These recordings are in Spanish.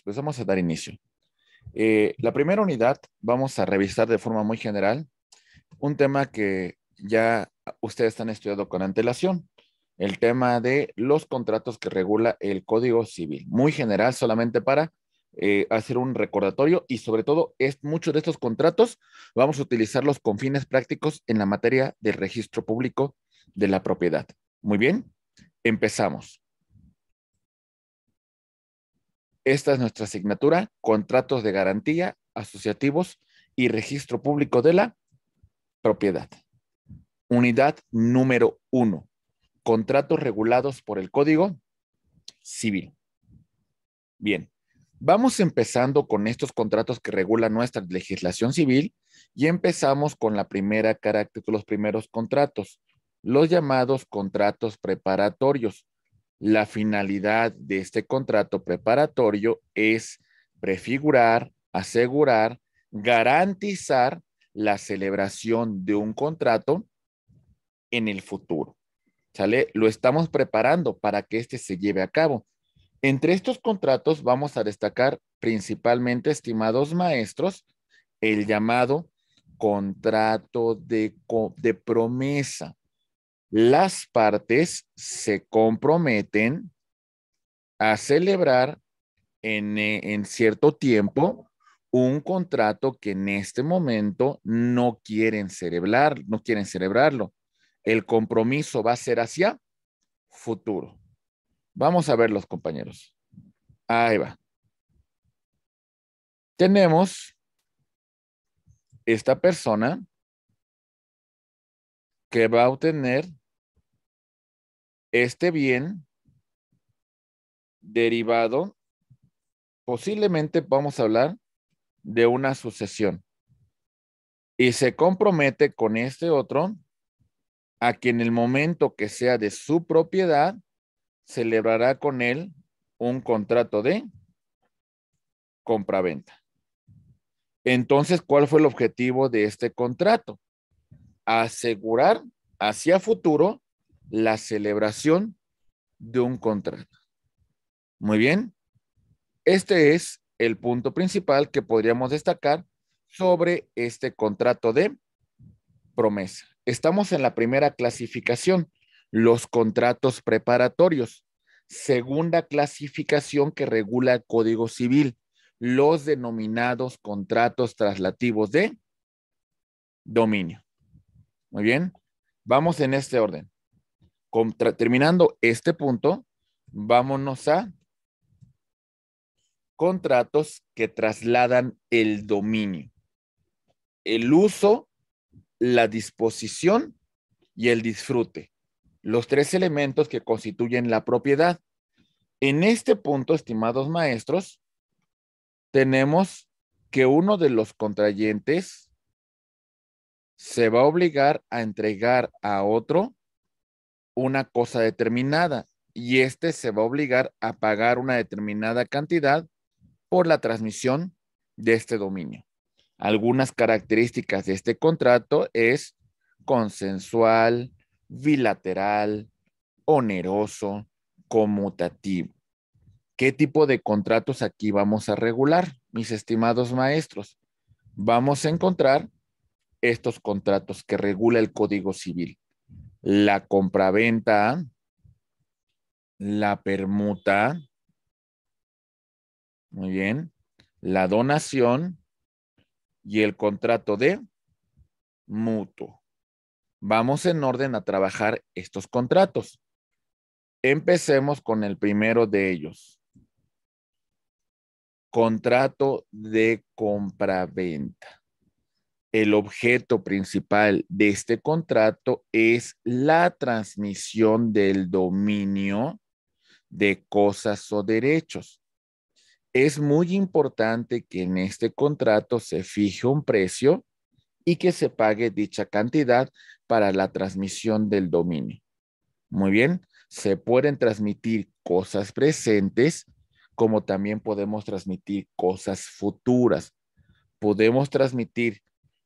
Pues, pues, vamos a dar inicio. Eh, la primera unidad vamos a revisar de forma muy general un tema que ya ustedes han estudiado con antelación, el tema de los contratos que regula el Código Civil. Muy general, solamente para eh, hacer un recordatorio y sobre todo es, muchos de estos contratos vamos a utilizarlos con fines prácticos en la materia del registro público de la propiedad. Muy bien, empezamos. Esta es nuestra asignatura, contratos de garantía, asociativos y registro público de la propiedad. Unidad número uno, contratos regulados por el Código Civil. Bien, vamos empezando con estos contratos que regula nuestra legislación civil y empezamos con la primera carácter, los primeros contratos, los llamados contratos preparatorios la finalidad de este contrato preparatorio es prefigurar, asegurar, garantizar la celebración de un contrato en el futuro. ¿Sale? Lo estamos preparando para que este se lleve a cabo. Entre estos contratos vamos a destacar principalmente, estimados maestros, el llamado contrato de promesa las partes se comprometen a celebrar eh, en, cierto tiempo un contrato que en este momento no quieren celebrar, no quieren celebrarlo. El compromiso va a ser hacia futuro. Vamos a ver los compañeros. Ahí va. Tenemos esta persona que va a obtener este bien derivado, posiblemente vamos a hablar de una sucesión. Y se compromete con este otro a que en el momento que sea de su propiedad, celebrará con él un contrato de compraventa. Entonces, ¿cuál fue el objetivo de este contrato? Asegurar hacia futuro la celebración de un contrato. Muy bien, este es el punto principal que podríamos destacar sobre este contrato de promesa. Estamos en la primera clasificación, los contratos preparatorios. Segunda clasificación que regula el Código Civil, los denominados contratos traslativos de dominio. Muy bien, vamos en este orden terminando este punto, vámonos a contratos que trasladan el dominio, el uso, la disposición y el disfrute, los tres elementos que constituyen la propiedad. En este punto, estimados maestros, tenemos que uno de los contrayentes se va a obligar a entregar a otro una cosa determinada y éste se va a obligar a pagar una determinada cantidad por la transmisión de este dominio. Algunas características de este contrato es consensual, bilateral, oneroso, conmutativo. ¿Qué tipo de contratos aquí vamos a regular, mis estimados maestros? Vamos a encontrar estos contratos que regula el Código Civil la compraventa, la permuta, muy bien, la donación y el contrato de mutuo. Vamos en orden a trabajar estos contratos. Empecemos con el primero de ellos. Contrato de compraventa el objeto principal de este contrato es la transmisión del dominio de cosas o derechos. Es muy importante que en este contrato se fije un precio y que se pague dicha cantidad para la transmisión del dominio. Muy bien, se pueden transmitir cosas presentes como también podemos transmitir cosas futuras. Podemos transmitir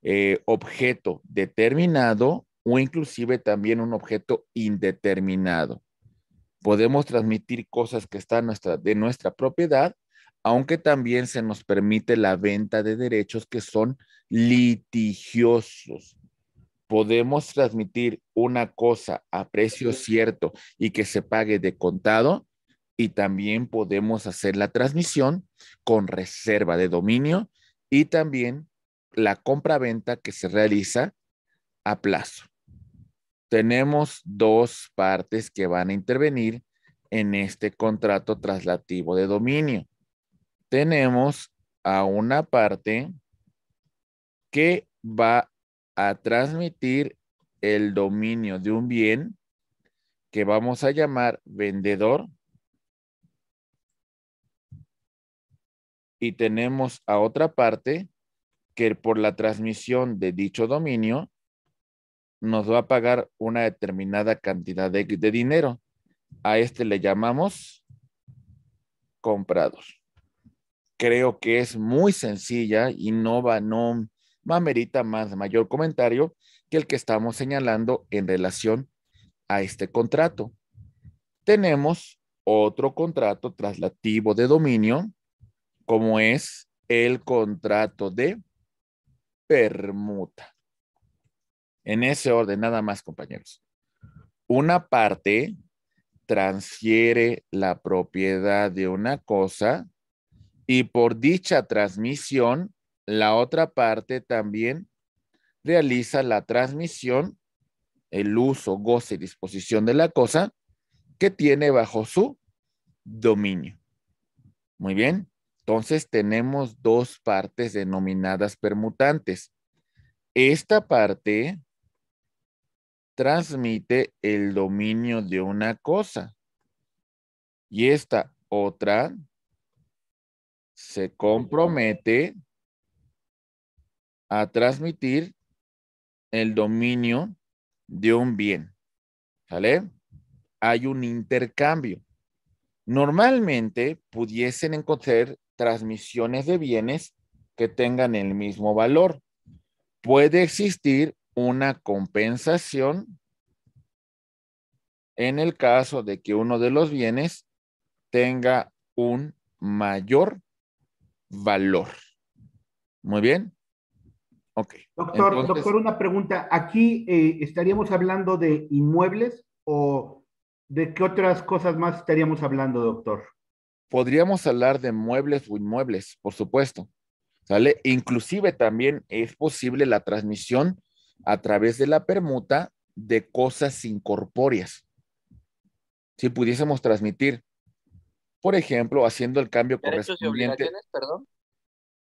eh, objeto determinado o inclusive también un objeto indeterminado. Podemos transmitir cosas que están nuestra, de nuestra propiedad, aunque también se nos permite la venta de derechos que son litigiosos. Podemos transmitir una cosa a precio cierto y que se pague de contado y también podemos hacer la transmisión con reserva de dominio y también la compra-venta que se realiza a plazo. Tenemos dos partes que van a intervenir en este contrato traslativo de dominio. Tenemos a una parte que va a transmitir el dominio de un bien que vamos a llamar vendedor. Y tenemos a otra parte que por la transmisión de dicho dominio nos va a pagar una determinada cantidad de, dinero. A este le llamamos comprados. Creo que es muy sencilla y no va, no, me más mayor comentario que el que estamos señalando en relación a este contrato. Tenemos otro contrato traslativo de dominio, como es el contrato de permuta. En ese orden, nada más, compañeros. Una parte transfiere la propiedad de una cosa y por dicha transmisión, la otra parte también realiza la transmisión, el uso, goce y disposición de la cosa que tiene bajo su dominio. Muy bien. Entonces tenemos dos partes denominadas permutantes. Esta parte transmite el dominio de una cosa y esta otra se compromete a transmitir el dominio de un bien. ¿Sale? Hay un intercambio. Normalmente pudiesen encontrar transmisiones de bienes que tengan el mismo valor. Puede existir una compensación en el caso de que uno de los bienes tenga un mayor valor. Muy bien. Ok. Doctor, doctor una pregunta. ¿Aquí eh, estaríamos hablando de inmuebles o de qué otras cosas más estaríamos hablando, doctor? podríamos hablar de muebles o inmuebles, por supuesto. ¿Sale? Inclusive también es posible la transmisión a través de la permuta de cosas incorpóreas. Si pudiésemos transmitir, por ejemplo, haciendo el cambio correspondiente. Perdón?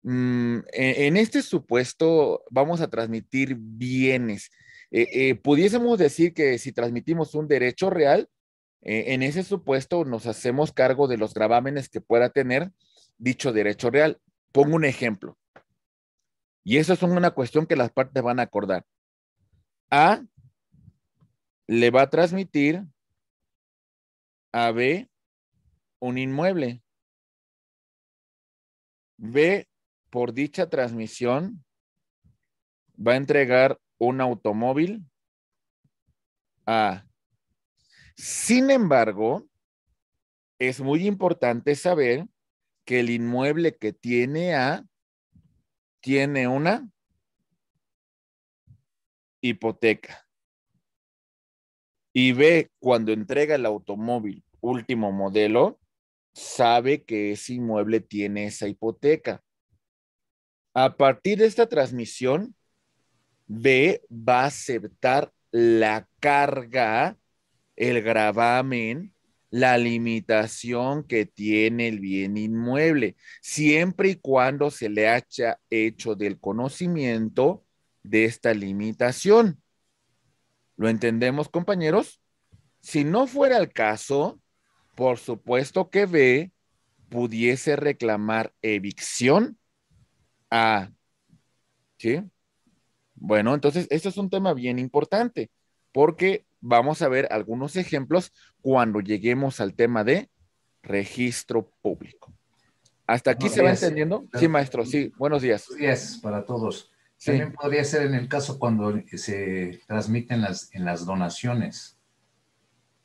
Mm, en, en, este supuesto vamos a transmitir bienes. E-, eh, pudiésemos decir que si transmitimos un derecho real, eh, en ese supuesto nos hacemos cargo de los gravámenes que pueda tener dicho derecho real. Pongo un ejemplo. Y eso es una cuestión que las partes van a acordar. A le va a transmitir a B un inmueble. B, por dicha transmisión, va a entregar un automóvil a sin embargo, es muy importante saber que el inmueble que tiene A tiene una hipoteca. Y B, cuando entrega el automóvil último modelo, sabe que ese inmueble tiene esa hipoteca. A partir de esta transmisión, B va a aceptar la carga el gravamen, la limitación que tiene el bien inmueble, siempre y cuando se le haya hecho del conocimiento de esta limitación. ¿Lo entendemos, compañeros? Si no fuera el caso, por supuesto que B pudiese reclamar evicción a... ¿Sí? Bueno, entonces, este es un tema bien importante porque vamos a ver algunos ejemplos cuando lleguemos al tema de registro público. ¿Hasta aquí se va entendiendo? Sí, maestro, sí, buenos días. Buenos días para todos. También podría ser en el caso cuando se transmiten las, en las donaciones.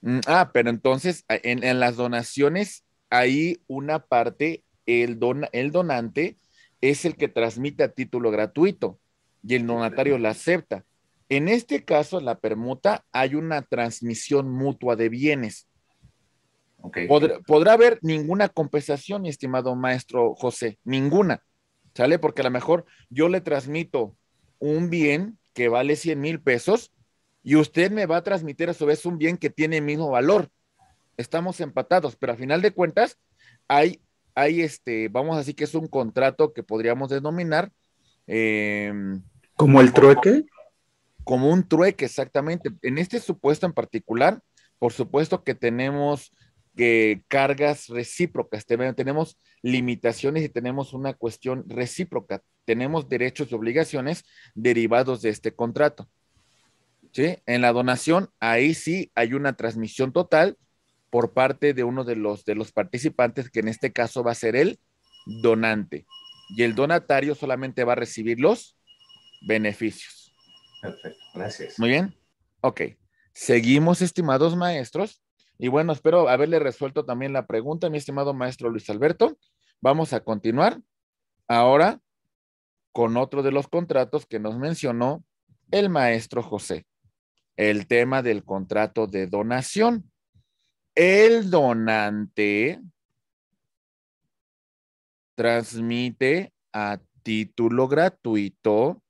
Mm, ah, pero entonces en, las donaciones hay una parte, el, el donante es el que transmite a título gratuito y el donatario la acepta. En este caso, la permuta, hay una transmisión mutua de bienes. Podrá, haber ninguna compensación, mi estimado maestro José, ninguna. ¿Sale? Porque a lo mejor yo le transmito un bien que vale 100 mil pesos y usted me va a transmitir a su vez un bien que tiene el mismo valor. Estamos empatados, pero a final de cuentas hay, hay este, vamos a decir que es un contrato que podríamos denominar. Em, ¿Como el trueque? como un trueque, exactamente. En este supuesto en particular, por supuesto que tenemos que eh, cargas recíprocas, tenemos limitaciones y tenemos una cuestión recíproca, tenemos derechos y obligaciones derivados de este contrato. En la donación, ahí sí hay una transmisión total por parte de uno de los, de los participantes, que en este caso va a ser el donante. Y el donatario solamente va a recibir los beneficios. Perfecto, gracias. Muy bien. Ok. Seguimos, estimados maestros. Y bueno, espero haberle resuelto también la pregunta, mi estimado maestro Luis Alberto. Vamos a continuar ahora con otro de los contratos que nos mencionó el maestro José, el tema del contrato de donación. El donante transmite a título gratuito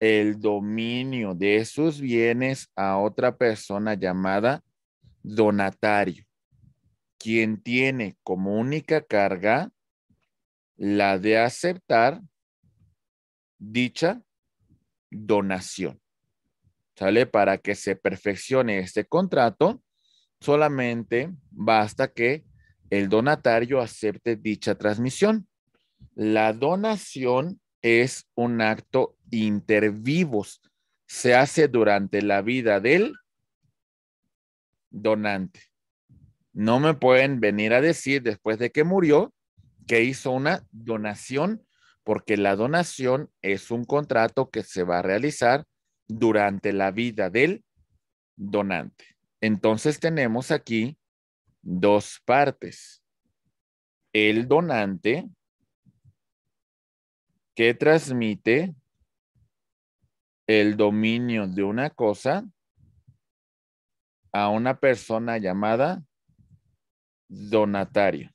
el dominio de sus bienes a otra persona llamada donatario, quien tiene como única carga la de aceptar dicha donación. ¿Sale? Para que se perfeccione este contrato, solamente basta que el donatario acepte dicha transmisión. La donación es un acto intervivos. Se hace durante la vida del donante. No me pueden venir a decir después de que murió que hizo una donación, porque la donación es un contrato que se va a realizar durante la vida del donante. Entonces tenemos aquí dos partes. El donante que transmite el dominio de una cosa a una persona llamada donatario,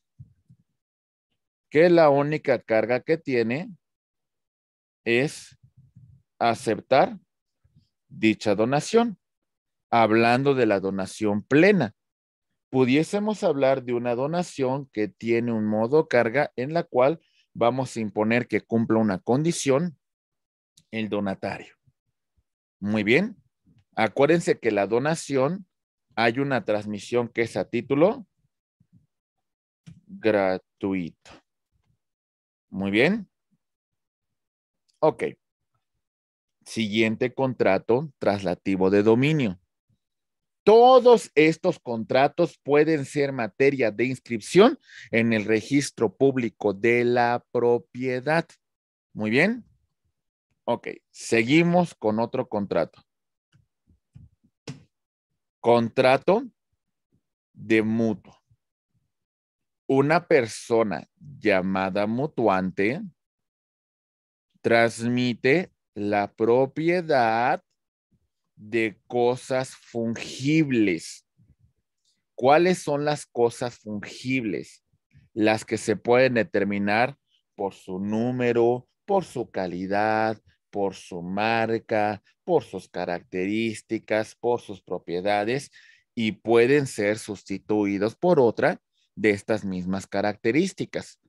que la única carga que tiene es aceptar dicha donación, hablando de la donación plena. Pudiésemos hablar de una donación que tiene un modo carga en la cual vamos a imponer que cumpla una condición el donatario. Muy bien. Acuérdense que la donación hay una transmisión que es a título gratuito. Muy bien. Ok. Siguiente contrato traslativo de dominio. Todos estos contratos pueden ser materia de inscripción en el registro público de la propiedad. Muy bien. Ok, seguimos con otro contrato. Contrato de mutuo. Una persona llamada mutuante transmite la propiedad de cosas fungibles. ¿Cuáles son las cosas fungibles? Las que se pueden determinar por su número, por su calidad, por su marca, por sus características, por sus propiedades y pueden ser sustituidos por otra de estas mismas características.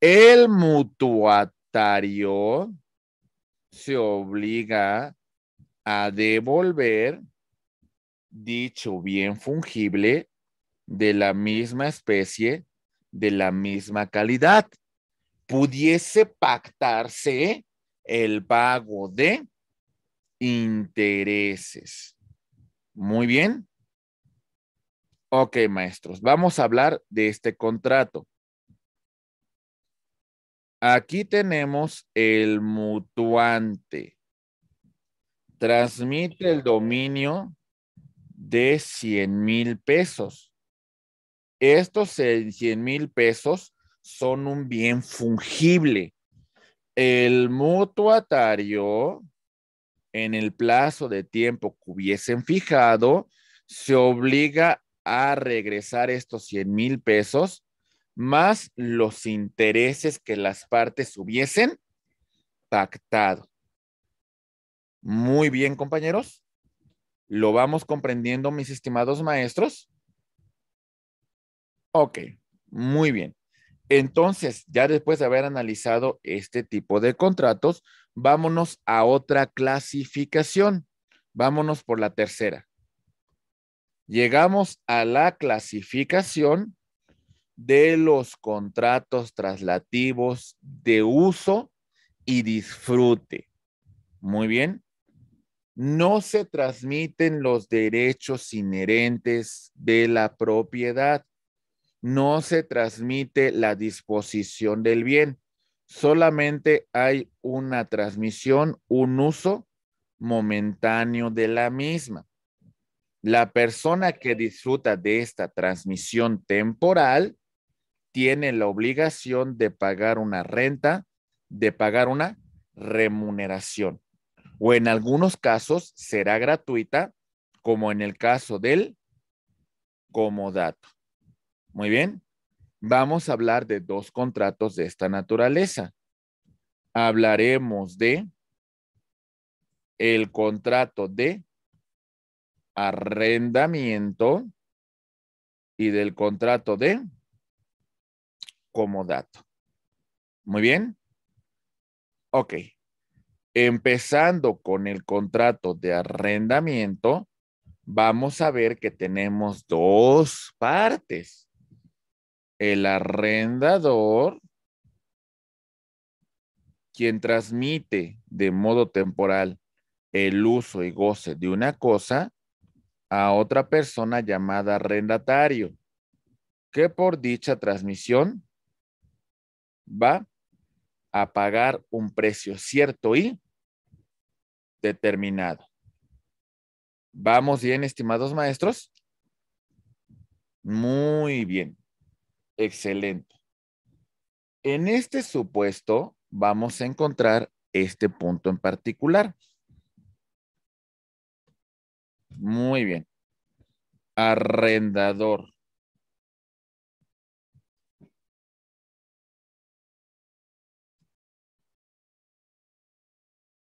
El mutuatario se obliga a devolver dicho bien fungible de la misma especie, de la misma calidad. Pudiese pactarse el pago de intereses. Muy bien. Ok, maestros, vamos a hablar de este contrato. Aquí tenemos el mutuante transmite el dominio de 100 mil pesos. Estos 100 mil pesos son un bien fungible. El mutuatario, en el plazo de tiempo que hubiesen fijado, se obliga a regresar estos 100 mil pesos más los intereses que las partes hubiesen pactado. Muy bien, compañeros. ¿Lo vamos comprendiendo, mis estimados maestros? Ok, muy bien. Entonces, ya después de haber analizado este tipo de contratos, vámonos a otra clasificación. Vámonos por la tercera. Llegamos a la clasificación de los contratos traslativos de uso y disfrute. Muy bien no se transmiten los derechos inherentes de la propiedad, no se transmite la disposición del bien, solamente hay una transmisión, un uso momentáneo de la misma. La persona que disfruta de esta transmisión temporal tiene la obligación de pagar una renta, de pagar una remuneración o en algunos casos será gratuita, como en el caso del comodato. Muy bien, vamos a hablar de dos contratos de esta naturaleza. Hablaremos de el contrato de arrendamiento y del contrato de comodato. Muy bien. Ok. Empezando con el contrato de arrendamiento, vamos a ver que tenemos dos partes. El arrendador, quien transmite de modo temporal el uso y goce de una cosa a otra persona llamada arrendatario, que por dicha transmisión va a pagar un precio cierto y determinado. ¿Vamos bien, estimados maestros? Muy bien. Excelente. En este supuesto vamos a encontrar este punto en particular. Muy bien. Arrendador.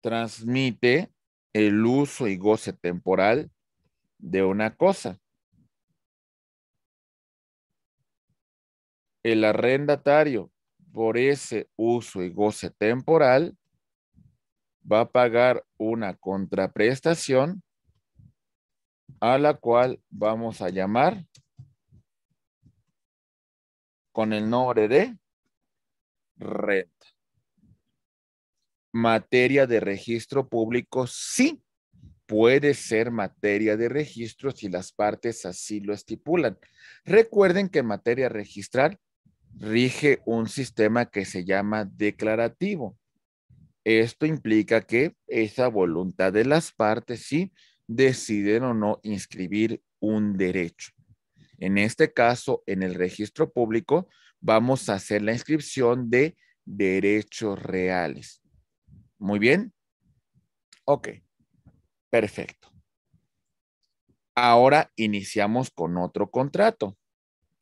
Transmite el uso y goce temporal de una cosa. El arrendatario por ese uso y goce temporal va a pagar una contraprestación a la cual vamos a llamar con el nombre de red materia de registro público sí puede ser materia de registro si las partes así lo estipulan. Recuerden que materia registral rige un sistema que se llama declarativo. Esto implica que esa voluntad de las partes sí deciden o no inscribir un derecho. En este caso, en el registro público, vamos a hacer la inscripción de derechos reales. Muy bien. Ok, perfecto. Ahora iniciamos con otro contrato.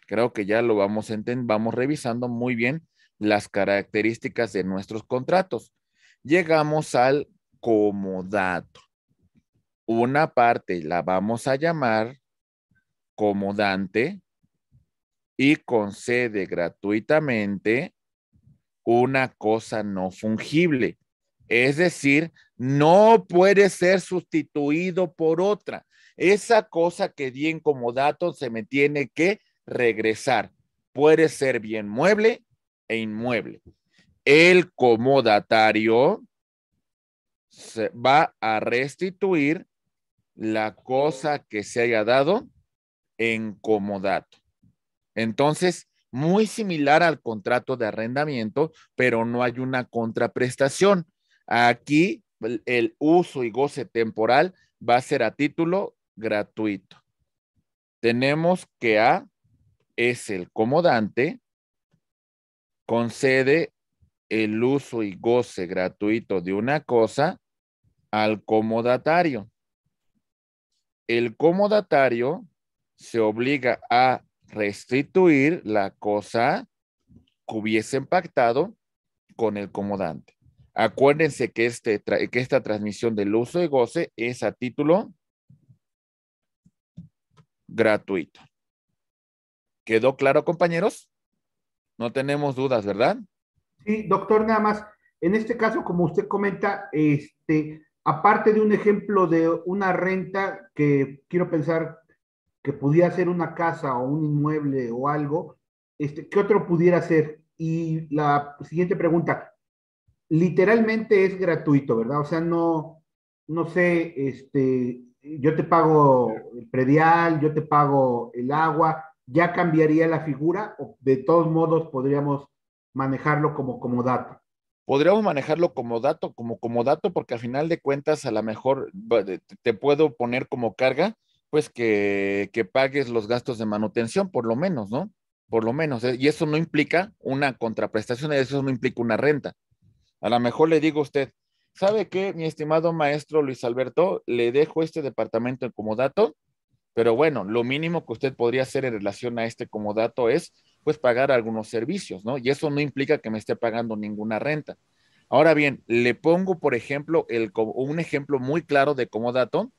Creo que ya lo vamos, vamos revisando muy bien las características de nuestros contratos. Llegamos al comodato. Una parte la vamos a llamar comodante y concede gratuitamente una cosa no fungible. Es decir, no puede ser sustituido por otra. Esa cosa que di como dato se me tiene que regresar. Puede ser bien mueble e inmueble. El comodatario se va a restituir la cosa que se haya dado en comodato. Entonces, muy similar al contrato de arrendamiento, pero no hay una contraprestación. Aquí el uso y goce temporal va a ser a título gratuito. Tenemos que A es el comodante, concede el uso y goce gratuito de una cosa al comodatario. El comodatario se obliga a restituir la cosa que hubiese pactado con el comodante. Acuérdense que, este, que esta transmisión del uso y goce es a título gratuito. ¿Quedó claro, compañeros? No tenemos dudas, ¿verdad? Sí, doctor, nada más. En este caso, como usted comenta, este, aparte de un ejemplo de una renta que quiero pensar que podía ser una casa o un inmueble o algo, este, ¿qué otro pudiera ser? Y la siguiente pregunta, literalmente es gratuito, ¿verdad? O sea, no, no sé, este, yo te pago el predial, yo te pago el agua, ya cambiaría la figura o de todos modos podríamos manejarlo como dato? Podríamos manejarlo como dato, como dato, porque al final de cuentas a lo mejor te puedo poner como carga, pues que, que pagues los gastos de manutención, por lo menos, ¿no? Por lo menos. Eh, y eso no implica una contraprestación, eso no implica una renta. A lo mejor le digo a usted, ¿sabe qué, mi estimado maestro Luis Alberto? Le dejo este departamento en comodato, pero bueno, lo mínimo que usted podría hacer en relación a este comodato es pues pagar algunos servicios, ¿no? Y eso no implica que me esté pagando ninguna renta. Ahora bien, le pongo, por ejemplo, el, un ejemplo muy claro de como dato.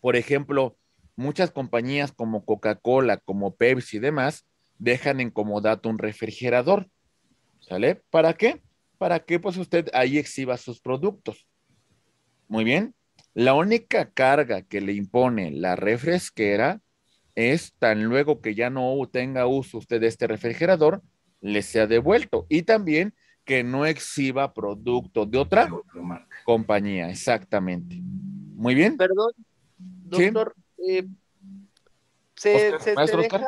Por ejemplo, muchas compañías como Coca-Cola, como Pepsi y demás, dejan en comodato un refrigerador. ¿Sale? ¿Para qué? para que pues usted ahí exhiba sus productos. Muy bien. La única carga que le impone la refresquera es tan luego que ya no tenga uso usted de este refrigerador, le sea devuelto. Y también que no exhiba producto de otra compañía, exactamente. Muy bien. Perdón, doctor, eh, ¿se, deja,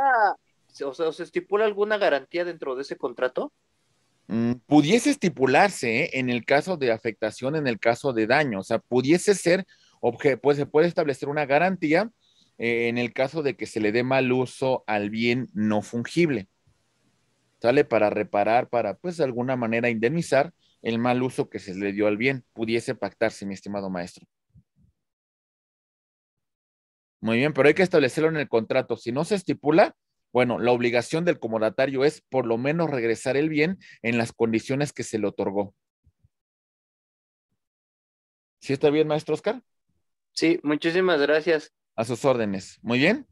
o sea, ¿se estipula alguna garantía dentro de ese contrato? Mm, pudiese estipularse ¿eh? en el caso de afectación, en el caso de daño, o sea, pudiese ser, pues se puede establecer una garantía eh, en el caso de que se le dé mal uso al bien no fungible, ¿sale? Para reparar, para, pues, de alguna manera indemnizar el mal uso que se le dio al bien, pudiese pactarse, mi estimado maestro. Muy bien, pero hay que establecerlo en el contrato. Si no se estipula, bueno, la obligación del comodatario es por lo menos regresar el bien en las condiciones que se le otorgó. ¿Sí está bien, maestro Oscar? Sí, muchísimas gracias. A sus órdenes. Muy bien.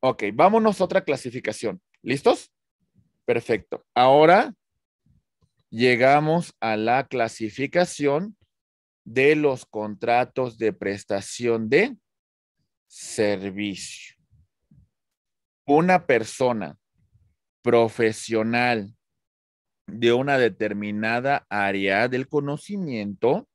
Ok, vámonos a otra clasificación. ¿Listos? Perfecto. Ahora llegamos a la clasificación de los contratos de prestación de servicio una persona profesional de una determinada área del conocimiento,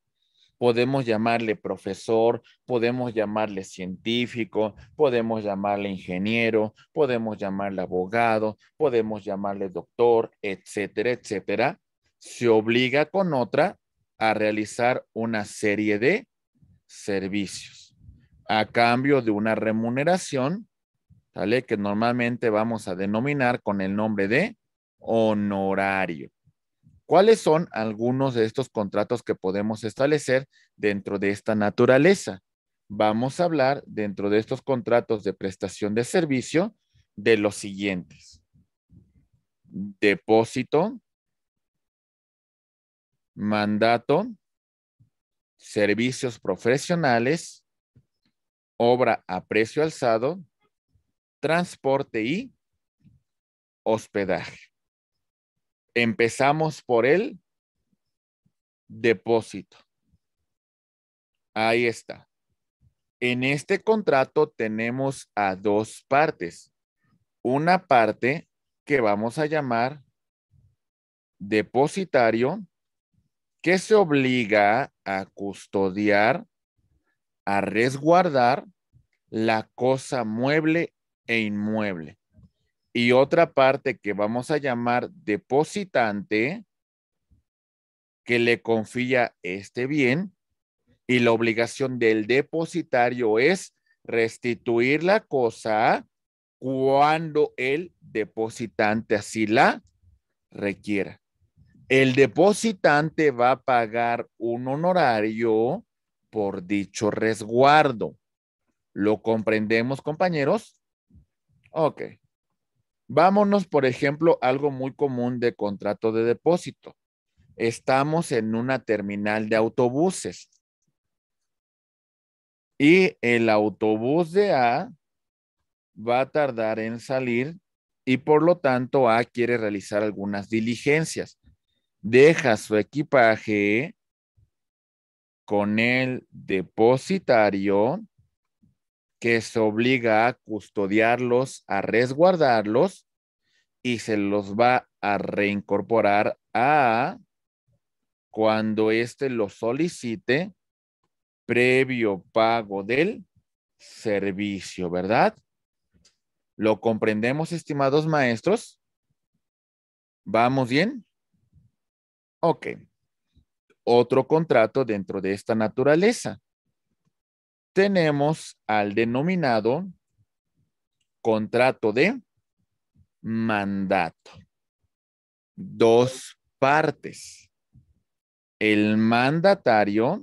podemos llamarle profesor, podemos llamarle científico, podemos llamarle ingeniero, podemos llamarle abogado, podemos llamarle doctor, etcétera, etcétera, se obliga con otra a realizar una serie de servicios a cambio de una remuneración ¿sale? Que normalmente vamos a denominar con el nombre de honorario. ¿Cuáles son algunos de estos contratos que podemos establecer dentro de esta naturaleza? Vamos a hablar dentro de estos contratos de prestación de servicio de los siguientes. Depósito, mandato, servicios profesionales, obra a precio alzado, transporte y hospedaje. Empezamos por el depósito. Ahí está. En este contrato tenemos a dos partes. Una parte que vamos a llamar depositario que se obliga a custodiar, a resguardar la cosa mueble e inmueble. Y otra parte que vamos a llamar depositante, que le confía este bien y la obligación del depositario es restituir la cosa cuando el depositante así la requiera. El depositante va a pagar un honorario por dicho resguardo. ¿Lo comprendemos, compañeros? Ok. Vámonos, por ejemplo, algo muy común de contrato de depósito. Estamos en una terminal de autobuses. Y el autobús de A va a tardar en salir y por lo tanto A quiere realizar algunas diligencias. Deja su equipaje con el depositario que se obliga a custodiarlos, a resguardarlos y se los va a reincorporar a cuando éste lo solicite previo pago del servicio, ¿verdad? ¿Lo comprendemos, estimados maestros? ¿Vamos bien? Ok. Otro contrato dentro de esta naturaleza tenemos al denominado contrato de mandato. Dos partes. El mandatario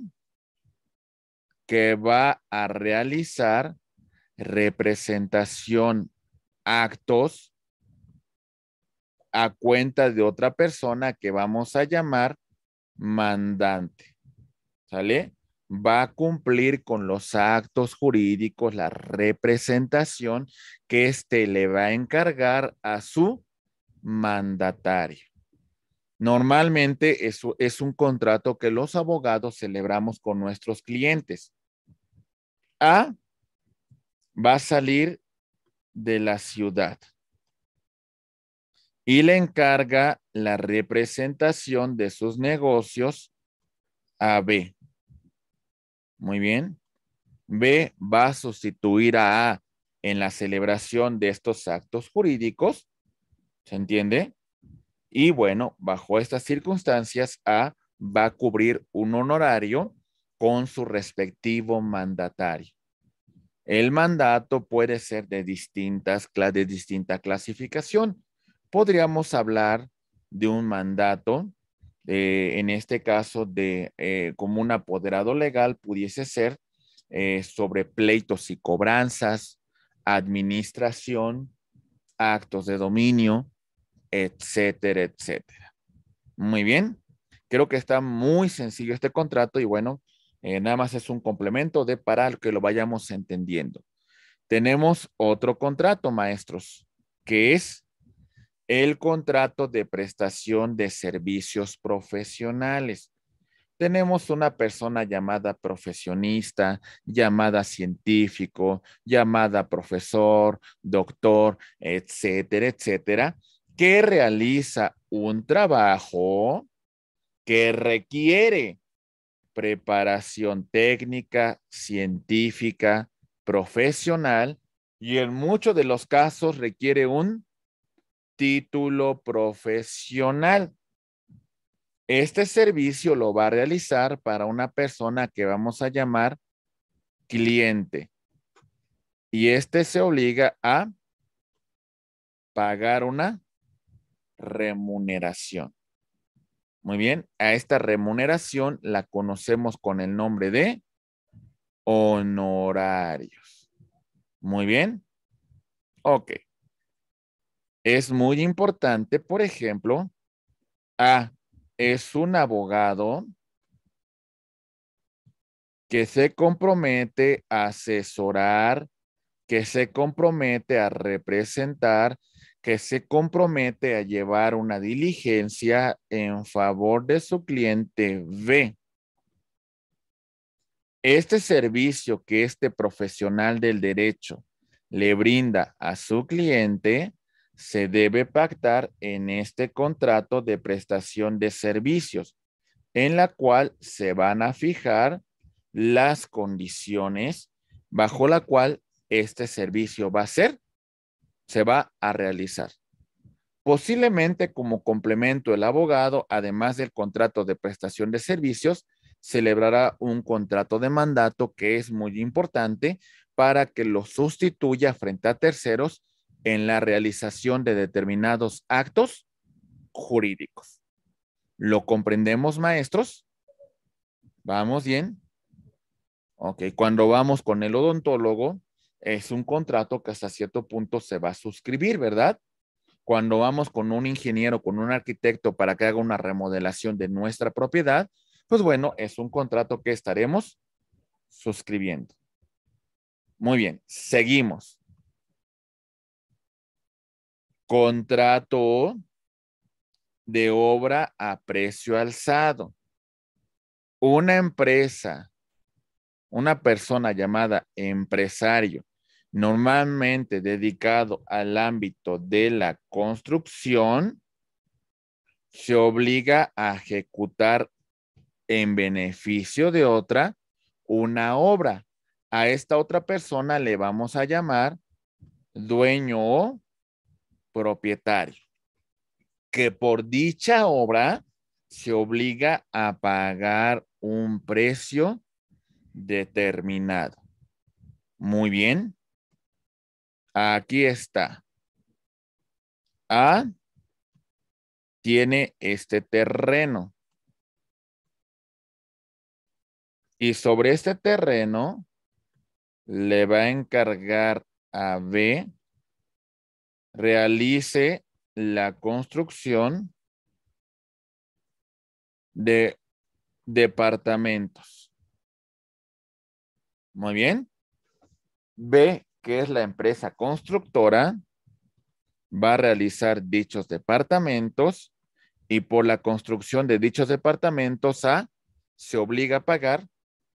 que va a realizar representación, actos a cuenta de otra persona que vamos a llamar mandante. ¿Sale? va a cumplir con los actos jurídicos, la representación que éste le va a encargar a su mandatario. Normalmente eso es un contrato que los abogados celebramos con nuestros clientes. A va a salir de la ciudad y le encarga la representación de sus negocios a B. Muy bien. B va a sustituir a A en la celebración de estos actos jurídicos. ¿Se entiende? Y bueno, bajo estas circunstancias, A va a cubrir un honorario con su respectivo mandatario. El mandato puede ser de, distintas, de distinta clasificación. Podríamos hablar de un mandato eh, en este caso de eh, como un apoderado legal pudiese ser eh, sobre pleitos y cobranzas, administración, actos de dominio, etcétera, etcétera. Muy bien, creo que está muy sencillo este contrato y bueno, nada más es un complemento de para que lo vayamos entendiendo. Tenemos otro contrato, maestros, que es el contrato de prestación de servicios profesionales. Tenemos una persona llamada profesionista, llamada científico, llamada profesor, doctor, etcétera, etcétera, que realiza un trabajo que requiere preparación técnica, científica, profesional y en muchos de los casos requiere un título profesional. Este servicio lo va a realizar para una persona que vamos a llamar cliente. Y este se obliga a pagar una remuneración. Muy bien, a esta remuneración la conocemos con el nombre de honorarios. Muy bien. Ok es muy importante, por ejemplo, A es un abogado que se compromete a asesorar, que se compromete a representar, que se compromete a llevar una diligencia en favor de su cliente B. Este servicio que este profesional del derecho le brinda a su cliente se debe pactar en este contrato de prestación de servicios, en la cual se van a fijar las condiciones bajo la cual este servicio va a ser, se va a realizar. Posiblemente como complemento el abogado, además del contrato de prestación de servicios, celebrará un contrato de mandato que es muy importante para que lo sustituya frente a terceros en la realización de determinados actos jurídicos. ¿Lo comprendemos, maestros? ¿Vamos bien? Ok, cuando vamos con el odontólogo, es un contrato que hasta cierto punto se va a suscribir, ¿verdad? Cuando vamos con un ingeniero, con un arquitecto para que haga una remodelación de nuestra propiedad, pues bueno, es un contrato que estaremos suscribiendo. Muy bien, seguimos contrato de obra a precio alzado. Una empresa, una persona llamada empresario, normalmente dedicado al ámbito de la construcción, se obliga a ejecutar en beneficio de otra una obra. A esta otra persona le vamos a llamar dueño propietario, que por dicha obra se obliga a pagar un precio determinado. Muy bien. Aquí está. A tiene este terreno. Y sobre este terreno le va a encargar a B realice la construcción de departamentos. Muy bien. B, que es la empresa constructora, va a realizar dichos departamentos y por la construcción de dichos departamentos A, se obliga a pagar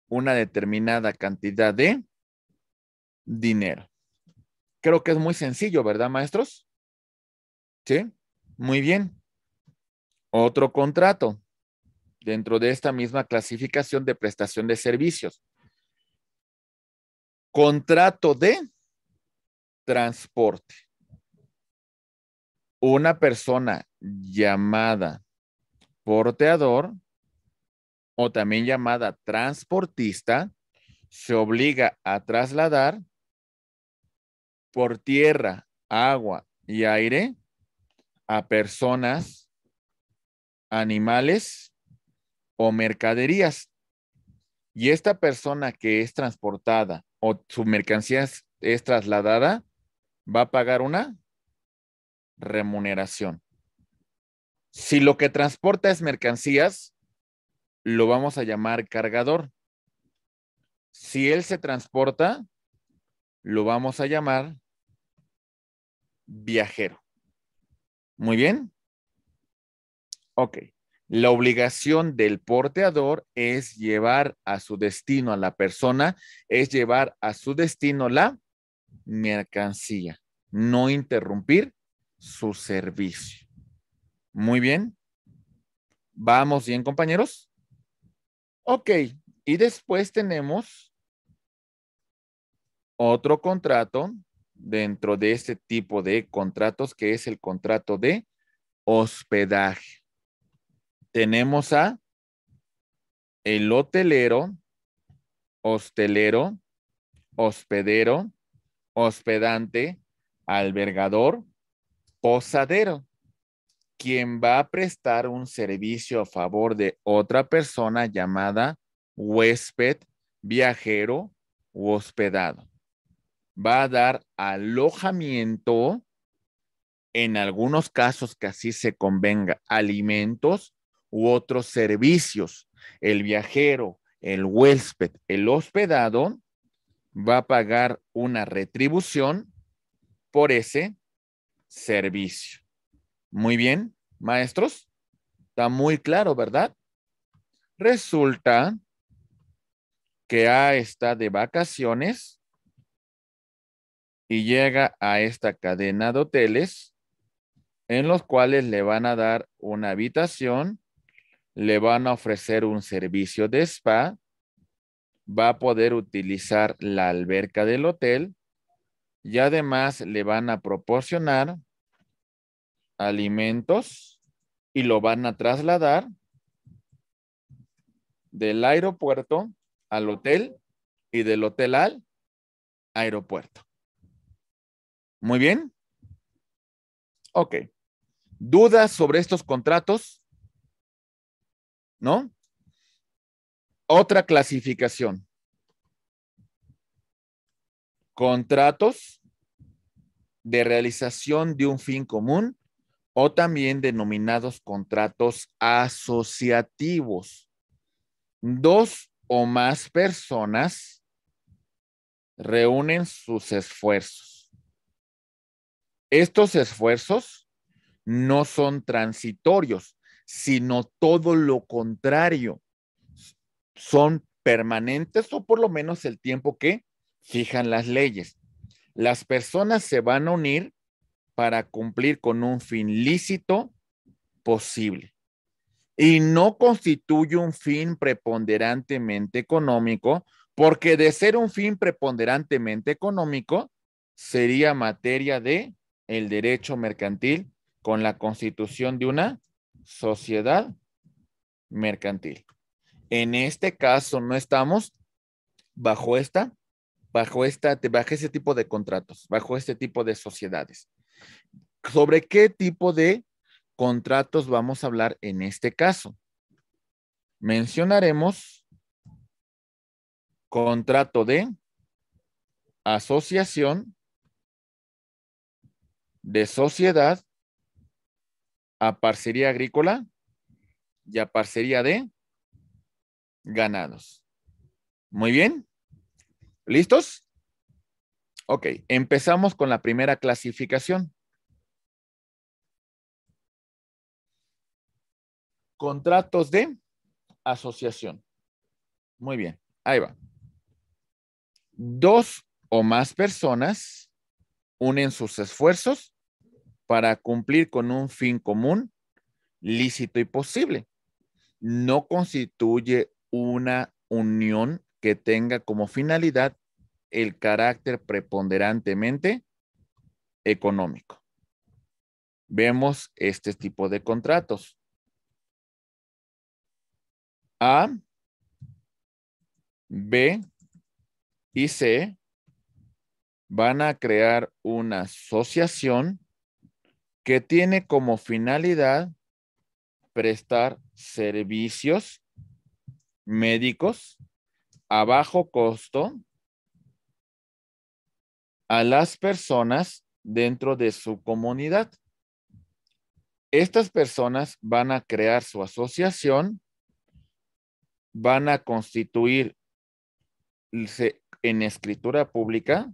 una determinada cantidad de dinero. Creo que es muy sencillo, ¿verdad, maestros? Sí, muy bien. Otro contrato dentro de esta misma clasificación de prestación de servicios. Contrato de transporte. Una persona llamada porteador o también llamada transportista se obliga a trasladar por tierra, agua y aire a personas, animales o mercaderías. Y esta persona que es transportada o su mercancía es, es trasladada, va a pagar una remuneración. Si lo que transporta es mercancías, lo vamos a llamar cargador. Si él se transporta, lo vamos a llamar viajero. Muy bien. Ok. La obligación del porteador es llevar a su destino a la persona, es llevar a su destino la mercancía, no interrumpir su servicio. Muy bien. ¿Vamos bien, compañeros? Ok. Y después tenemos otro contrato dentro de este tipo de contratos, que es el contrato de hospedaje. Tenemos a el hotelero, hostelero, hospedero, hospedante, albergador, posadero, quien va a prestar un servicio a favor de otra persona llamada huésped, viajero u hospedado va a dar alojamiento, en algunos casos que así se convenga, alimentos u otros servicios. El viajero, el huésped, el hospedado va a pagar una retribución por ese servicio. Muy bien, maestros. Está muy claro, ¿verdad? Resulta que A está de vacaciones y llega a esta cadena de hoteles en los cuales le van a dar una habitación, le van a ofrecer un servicio de spa, va a poder utilizar la alberca del hotel y además le van a proporcionar alimentos y lo van a trasladar del aeropuerto al hotel y del hotel al aeropuerto. Muy bien. Ok. ¿Dudas sobre estos contratos? ¿No? Otra clasificación. Contratos de realización de un fin común o también denominados contratos asociativos. Dos o más personas reúnen sus esfuerzos estos esfuerzos no son transitorios, sino todo lo contrario. Son permanentes o por lo menos el tiempo que fijan las leyes. Las personas se van a unir para cumplir con un fin lícito posible y no constituye un fin preponderantemente económico, porque de ser un fin preponderantemente económico, sería materia de el derecho mercantil con la constitución de una sociedad mercantil. En este caso no estamos bajo esta, bajo esta, bajo ese tipo de contratos, bajo este tipo de sociedades. ¿Sobre qué tipo de contratos vamos a hablar en este caso? Mencionaremos contrato de asociación, de sociedad a parcería agrícola y a parcería de ganados. Muy bien. ¿Listos? Ok, empezamos con la primera clasificación. Contratos de asociación. Muy bien, ahí va. Dos o más personas unen sus esfuerzos para cumplir con un fin común, lícito y posible. No constituye una unión que tenga como finalidad el carácter preponderantemente económico. Vemos este tipo de contratos. A, B y C van a crear una asociación que tiene como finalidad prestar servicios médicos a bajo costo a las personas dentro de su comunidad. Estas personas van a crear su asociación, van a constituir en escritura pública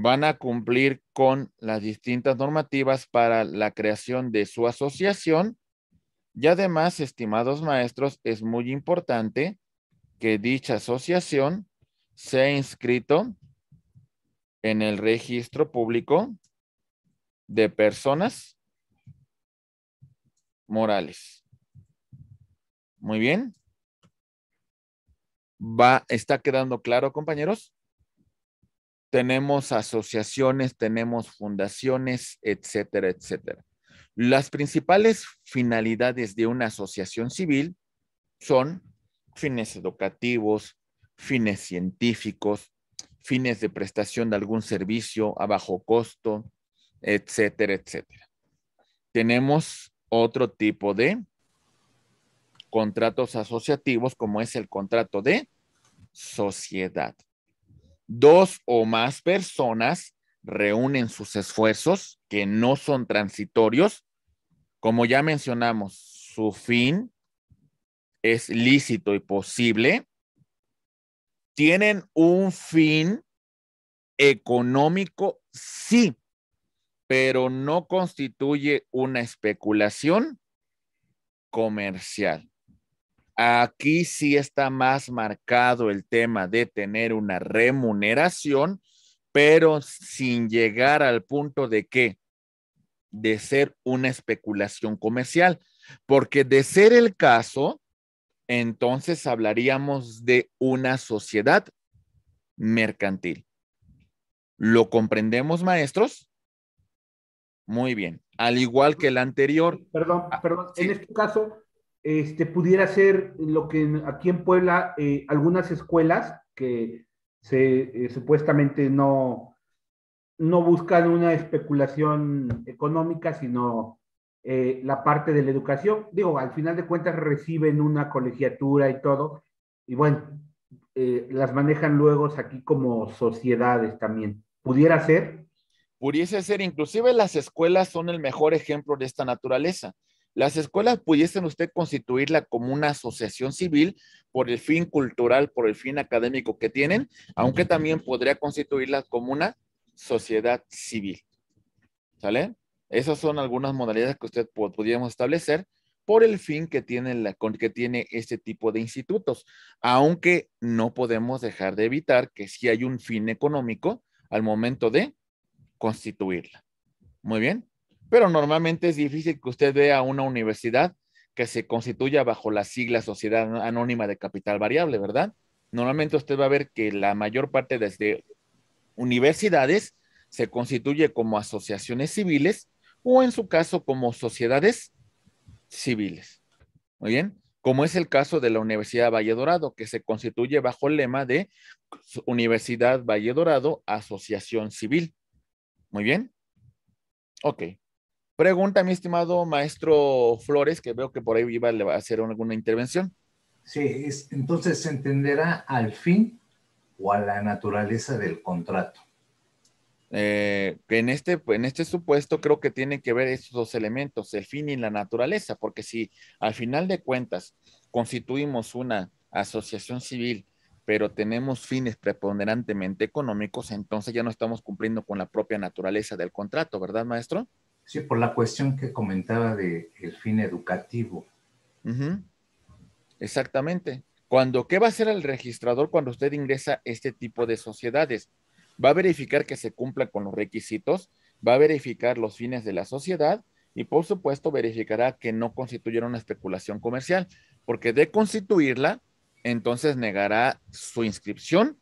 van a cumplir con las distintas normativas para la creación de su asociación. Y además, estimados maestros, es muy importante que dicha asociación sea inscrito en el registro público de personas morales. Muy bien. Va, ¿Está quedando claro, compañeros? tenemos asociaciones, tenemos fundaciones, etcétera, etcétera. Las principales finalidades de una asociación civil son fines educativos, fines científicos, fines de prestación de algún servicio a bajo costo, etcétera, etcétera. Tenemos otro tipo de contratos asociativos como es el contrato de sociedad dos o más personas reúnen sus esfuerzos que no son transitorios. Como ya mencionamos, su fin es lícito y posible. Tienen un fin económico, sí, pero no constituye una especulación comercial. Aquí sí está más marcado el tema de tener una remuneración, pero sin llegar al punto de que de ser una especulación comercial, porque de ser el caso, entonces hablaríamos de una sociedad mercantil. ¿Lo comprendemos, maestros? Muy bien. Al igual que el anterior. Perdón, ah, perdón. en este caso, este, pudiera ser lo que aquí en Puebla eh, algunas escuelas que se, eh, supuestamente no, no buscan una especulación económica, sino eh, la parte de la educación. Digo, al final de cuentas reciben una colegiatura y todo, y bueno, las manejan luego aquí como sociedades también. ¿Pudiera ser? Pudiese ser, inclusive las escuelas son el mejor ejemplo de esta naturaleza las escuelas pudiesen usted constituirla como una asociación civil por el fin cultural, por el fin académico que tienen, aunque también podría constituirla como una sociedad civil. ¿Sale? Esas son algunas modalidades que usted podríamos establecer por el fin que tiene, la, que tiene este tipo de institutos, aunque no podemos dejar de evitar que si hay un fin económico al momento de constituirla. Muy bien pero normalmente es difícil que usted vea una universidad que se constituya bajo la sigla Sociedad Anónima de Capital Variable, ¿verdad? Normalmente usted va a ver que la mayor parte desde universidades se constituye como asociaciones civiles o en su caso como sociedades civiles. Muy bien, como es el caso de la Universidad Valle Dorado, que se constituye bajo el lema de Universidad Valle Dorado Asociación Civil. Muy bien. Ok. Pregunta, mi estimado maestro Flores, que veo que por ahí iba a hacer alguna intervención. Sí, es, entonces se entenderá al fin o a la naturaleza del contrato. Eh, en, este, en este supuesto creo que tienen que ver estos dos elementos, el fin y la naturaleza, porque si al final de cuentas constituimos una asociación civil, pero tenemos fines preponderantemente económicos, entonces ya no estamos cumpliendo con la propia naturaleza del contrato, ¿verdad, maestro? Sí, por la cuestión que comentaba del el fin educativo. Exactamente. Cuando, ¿qué va a hacer el registrador cuando usted ingresa este tipo de sociedades? Va a verificar que se cumplan con los requisitos, va a verificar los fines de la sociedad y por supuesto verificará que no constituyeron una especulación comercial, porque de constituirla, entonces negará su inscripción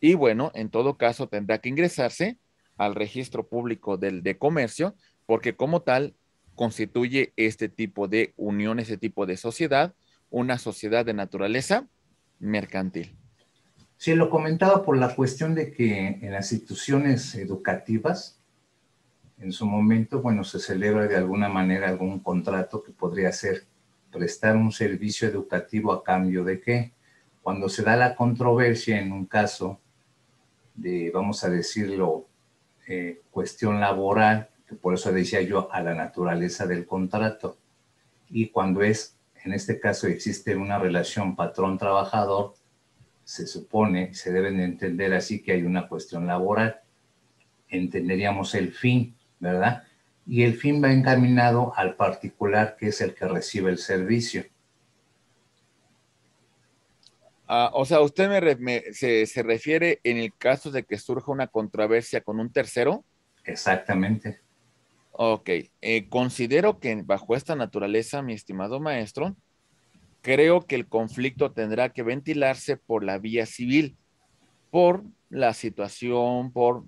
y bueno, en todo caso tendrá que ingresarse al registro público del de comercio porque como tal constituye este tipo de unión, este tipo de sociedad, una sociedad de naturaleza mercantil. Sí, lo comentaba por la cuestión de que en las instituciones educativas, en su momento, bueno, se celebra de alguna manera algún contrato que podría ser prestar un servicio educativo a cambio de que, Cuando se da la controversia en un caso de, vamos a decirlo, eh, cuestión laboral, por eso decía yo a la naturaleza del contrato. Y cuando es, en este caso existe una relación patrón-trabajador, se supone, se deben entender así que hay una cuestión laboral. Entenderíamos el fin, ¿verdad? Y el fin va encaminado al particular que es el que recibe el servicio. Ah, o sea, usted se refiere en el caso de que surja una controversia con un tercero. Exactamente. Ok, eh, considero que bajo esta naturaleza, mi estimado maestro, creo que el conflicto tendrá que ventilarse por la vía civil, por la situación, por,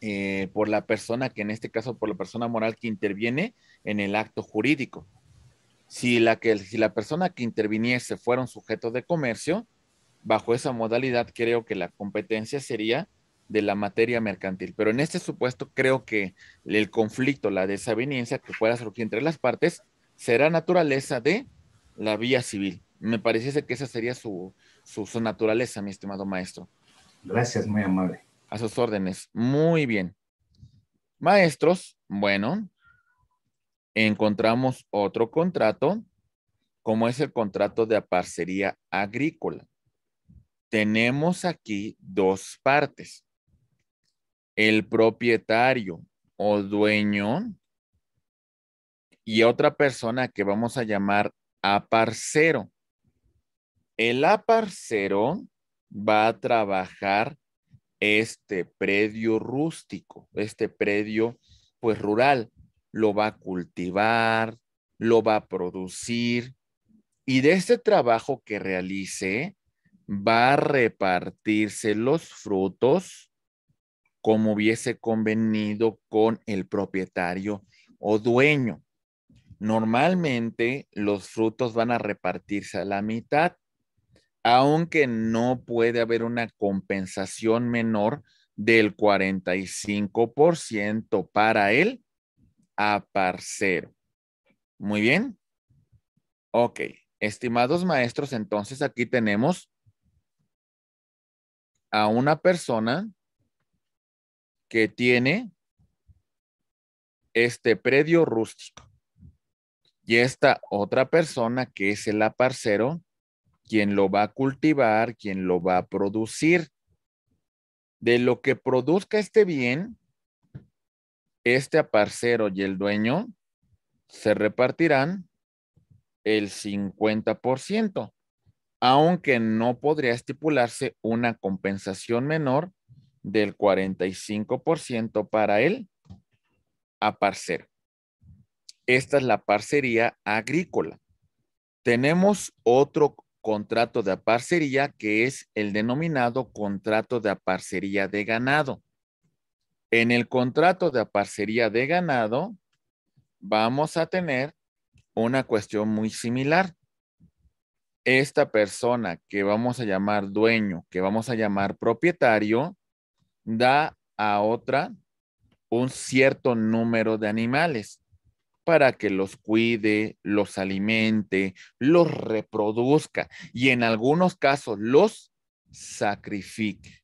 eh, por la persona que en este caso, por la persona moral que interviene en el acto jurídico. Si la, que, si la persona que interviniese fuera un sujeto de comercio, bajo esa modalidad creo que la competencia sería de la materia mercantil. Pero en este supuesto creo que el conflicto, la desaveniencia que pueda surgir entre las partes, será naturaleza de la vía civil. Me parece que esa sería su, su, naturaleza, mi estimado maestro. Gracias, muy amable. A sus órdenes. Muy bien. Maestros, bueno, encontramos otro contrato, como es el contrato de parcería agrícola. Tenemos aquí dos partes el propietario o dueño y otra persona que vamos a llamar aparcero. El aparcero va a trabajar este predio rústico, este predio pues rural. Lo va a cultivar, lo va a producir y de este trabajo que realice va a repartirse los frutos como hubiese convenido con el propietario o dueño. Normalmente los frutos van a repartirse a la mitad, aunque no puede haber una compensación menor del 45% para él a parcero. Muy bien. Ok, estimados maestros, entonces aquí tenemos a una persona que tiene este predio rústico. Y esta otra persona que es el aparcero, quien lo va a cultivar, quien lo va a producir. De lo que produzca este bien, este aparcero y el dueño se repartirán el 50%, aunque no podría estipularse una compensación menor del 45% para el aparcer. Esta es la parcería agrícola. Tenemos otro contrato de aparcería que es el denominado contrato de aparcería de ganado. En el contrato de aparcería de ganado vamos a tener una cuestión muy similar. Esta persona que vamos a llamar dueño, que vamos a llamar propietario, da a otra un cierto número de animales para que los cuide, los alimente, los reproduzca y en algunos casos los sacrifique.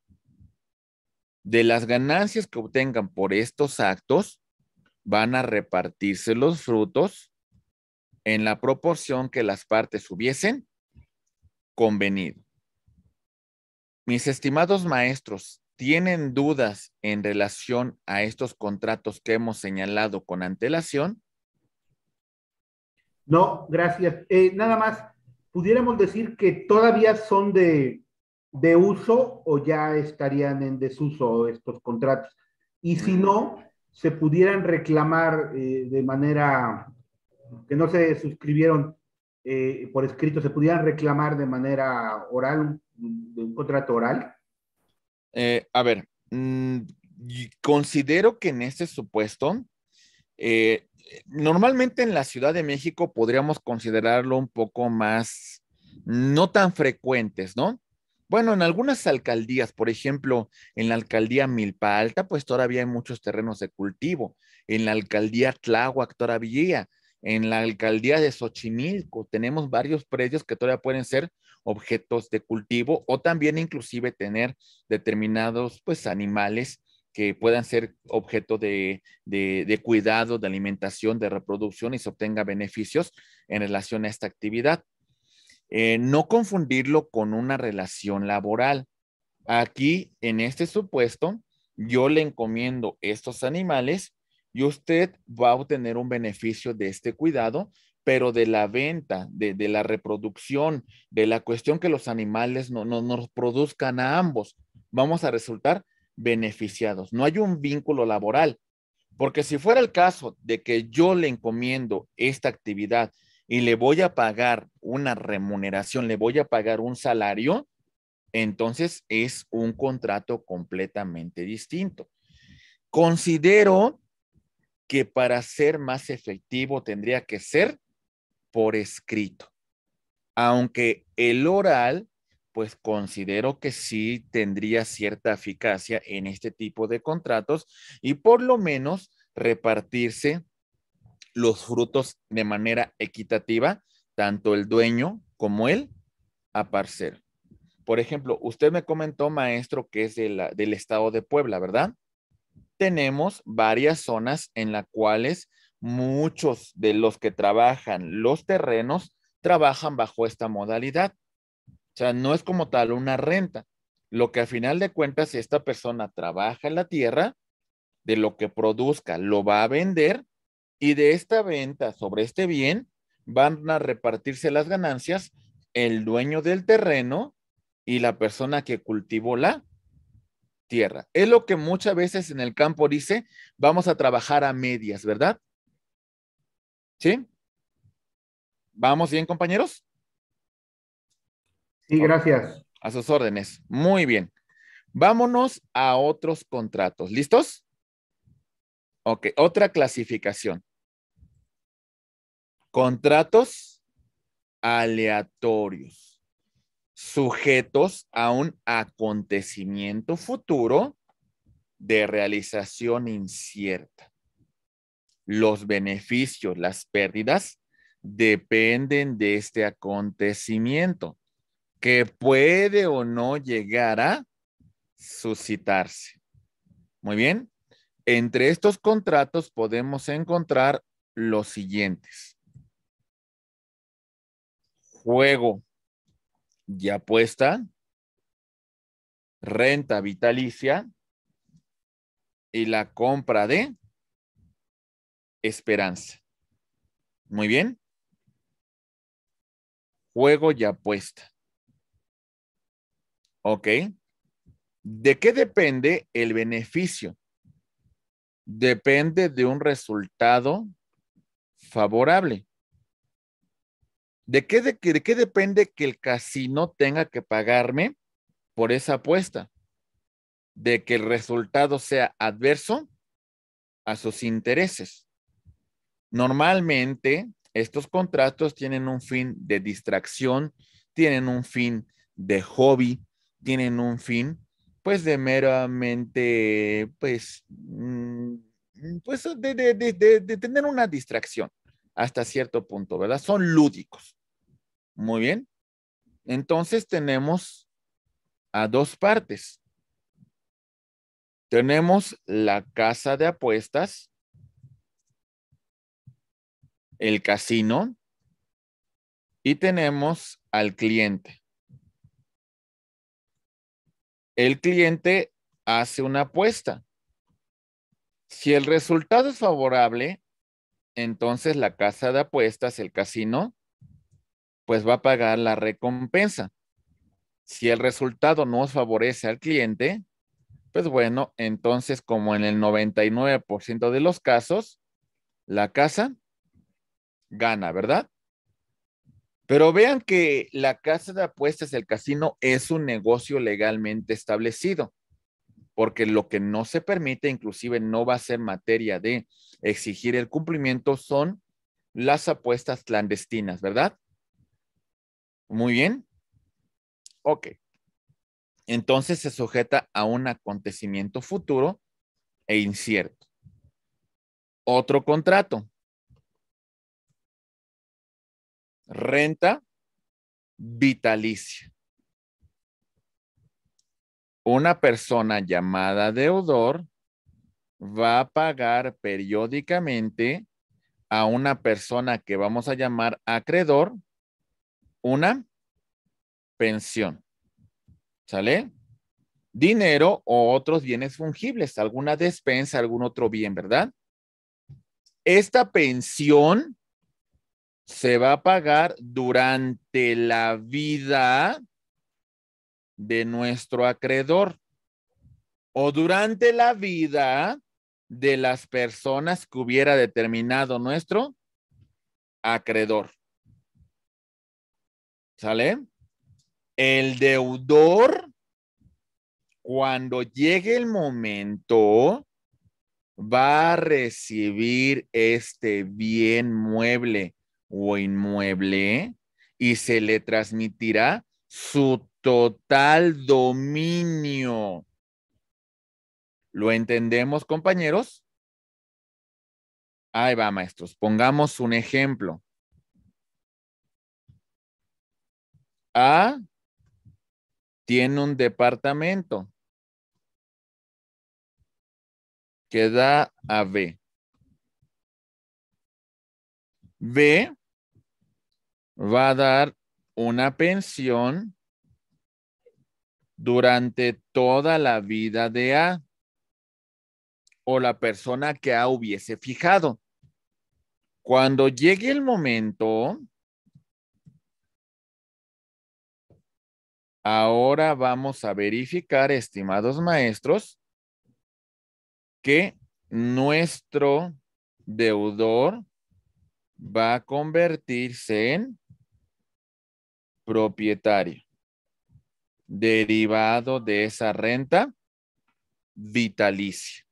De las ganancias que obtengan por estos actos, van a repartirse los frutos en la proporción que las partes hubiesen convenido. Mis estimados maestros, tienen dudas en relación a estos contratos que hemos señalado con antelación? No, gracias. Eh, nada más, pudiéramos decir que todavía son de, uso o ya estarían en desuso estos contratos. Y si mm. no, se pudieran reclamar eh, de manera que no se suscribieron eh, por escrito, se pudieran reclamar de manera oral, de un contrato oral. Eh, a ver, mm, considero que en este supuesto, eh, normalmente en la Ciudad de México podríamos considerarlo un poco más, no tan frecuentes, ¿no? Bueno, en algunas alcaldías, por ejemplo, en la alcaldía Milpa Alta, pues todavía hay muchos terrenos de cultivo. En la alcaldía Tláhuac todavía, en la alcaldía de Xochimilco, tenemos varios predios que todavía pueden ser objetos de cultivo o también inclusive tener determinados pues animales que puedan ser objeto de, cuidado, de alimentación, de reproducción y se obtenga beneficios en relación a esta actividad. Eh, no confundirlo con una relación laboral. Aquí, en este supuesto, yo le encomiendo estos animales y usted va a obtener un beneficio de este cuidado pero de la venta, de, la reproducción, de la cuestión que los animales no, nos produzcan a ambos, vamos a resultar beneficiados. No hay un vínculo laboral, porque si fuera el caso de que yo le encomiendo esta actividad y le voy a pagar una remuneración, le voy a pagar un salario, entonces es un contrato completamente distinto. Considero que para ser más efectivo tendría que ser por escrito. Aunque el oral, pues considero que sí tendría cierta eficacia en este tipo de contratos y por lo menos repartirse los frutos de manera equitativa, tanto el dueño como el aparcer. Por ejemplo, usted me comentó, maestro, que es del estado de Puebla, ¿verdad? Tenemos varias zonas en las cuales muchos de los que trabajan los terrenos trabajan bajo esta modalidad. O sea, no es como tal una renta. Lo que a final de cuentas, si esta persona trabaja en la tierra, de lo que produzca lo va a vender y de esta venta sobre este bien van a repartirse las ganancias el dueño del terreno y la persona que cultivó la tierra. Es lo que muchas veces en el campo dice, vamos a trabajar a medias, ¿verdad? ¿Sí? ¿Vamos bien, compañeros? Sí, gracias. A sus órdenes. Muy bien. Vámonos a otros contratos. ¿Listos? Ok, otra clasificación. Contratos aleatorios, sujetos a un acontecimiento futuro de realización incierta los beneficios, las pérdidas dependen de este acontecimiento que puede o no llegar a suscitarse. Muy bien. Entre estos contratos podemos encontrar los siguientes. Juego y apuesta, renta vitalicia y la compra de esperanza. Muy bien. Juego y apuesta. Ok. ¿De qué depende el beneficio? Depende de un resultado favorable. ¿De qué, de qué depende que el casino tenga que pagarme por esa apuesta? De que el resultado sea adverso a sus intereses. Normalmente, estos contratos tienen un fin de distracción, tienen un fin de hobby, tienen un fin, pues, de meramente, pues, mm, pues de, tener una distracción hasta cierto punto, ¿verdad? Son lúdicos. Muy bien. Entonces tenemos a dos partes. Tenemos la casa de apuestas el casino y tenemos al cliente. El cliente hace una apuesta. Si el resultado es favorable, entonces la casa de apuestas, el casino, pues va a pagar la recompensa. Si el resultado no favorece al cliente, pues bueno, entonces como en el 99% de los casos, la casa gana, ¿verdad? Pero vean que la casa de apuestas, del casino, es un negocio legalmente establecido, porque lo que no se permite, inclusive no va a ser materia de exigir el cumplimiento, son las apuestas clandestinas, ¿verdad? Muy bien. Ok. Entonces se sujeta a un acontecimiento futuro e incierto. Otro contrato, renta vitalicia. Una persona llamada deudor va a pagar periódicamente a una persona que vamos a llamar acreedor una pensión. ¿Sale? Dinero o otros bienes fungibles, alguna despensa, algún otro bien, ¿verdad? Esta pensión se va a pagar durante la vida de nuestro acreedor o durante la vida de las personas que hubiera determinado nuestro acreedor. ¿Sale? El deudor, cuando llegue el momento, va a recibir este bien mueble o inmueble y se le transmitirá su total dominio. ¿Lo entendemos, compañeros? Ahí va, maestros. Pongamos un ejemplo. A tiene un departamento que da a B. B va a dar una pensión durante toda la vida de A o la persona que A hubiese fijado. Cuando llegue el momento, ahora vamos a verificar, estimados maestros, que nuestro deudor va a convertirse en propietario. Derivado de esa renta vitalicia.